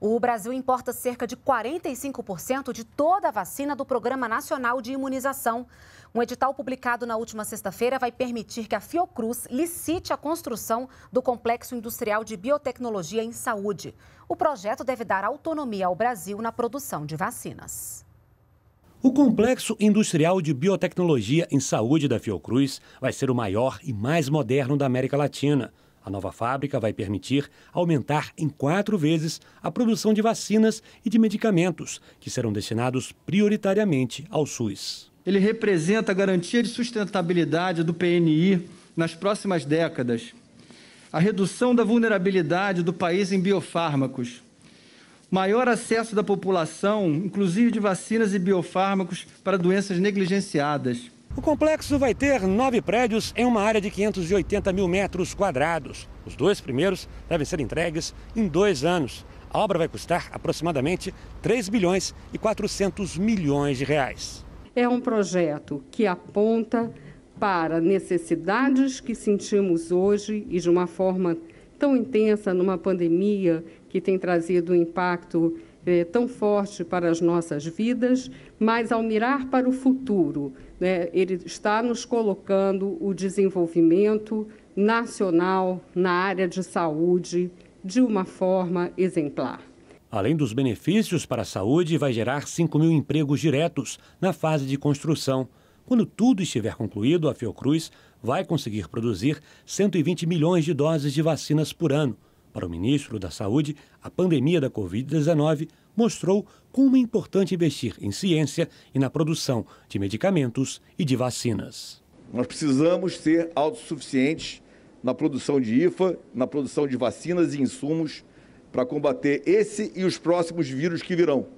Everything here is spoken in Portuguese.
O Brasil importa cerca de 45% de toda a vacina do Programa Nacional de Imunização. Um edital publicado na última sexta-feira vai permitir que a Fiocruz licite a construção do Complexo Industrial de Biotecnologia em Saúde. O projeto deve dar autonomia ao Brasil na produção de vacinas. O Complexo Industrial de Biotecnologia em Saúde da Fiocruz vai ser o maior e mais moderno da América Latina. A nova fábrica vai permitir aumentar em quatro vezes a produção de vacinas e de medicamentos, que serão destinados prioritariamente ao SUS. Ele representa a garantia de sustentabilidade do PNI nas próximas décadas, a redução da vulnerabilidade do país em biofármacos, maior acesso da população, inclusive de vacinas e biofármacos, para doenças negligenciadas o complexo vai ter nove prédios em uma área de 580 mil metros quadrados. Os dois primeiros devem ser entregues em dois anos. A obra vai custar aproximadamente 3 bilhões e 400 milhões de reais. É um projeto que aponta para necessidades que sentimos hoje e de uma forma tão intensa numa pandemia que tem trazido um impacto é tão forte para as nossas vidas, mas ao mirar para o futuro, né, ele está nos colocando o desenvolvimento nacional na área de saúde de uma forma exemplar. Além dos benefícios para a saúde, vai gerar 5 mil empregos diretos na fase de construção. Quando tudo estiver concluído, a Fiocruz vai conseguir produzir 120 milhões de doses de vacinas por ano, para o ministro da Saúde, a pandemia da Covid-19 mostrou como é importante investir em ciência e na produção de medicamentos e de vacinas. Nós precisamos ser autossuficientes na produção de IFA, na produção de vacinas e insumos para combater esse e os próximos vírus que virão.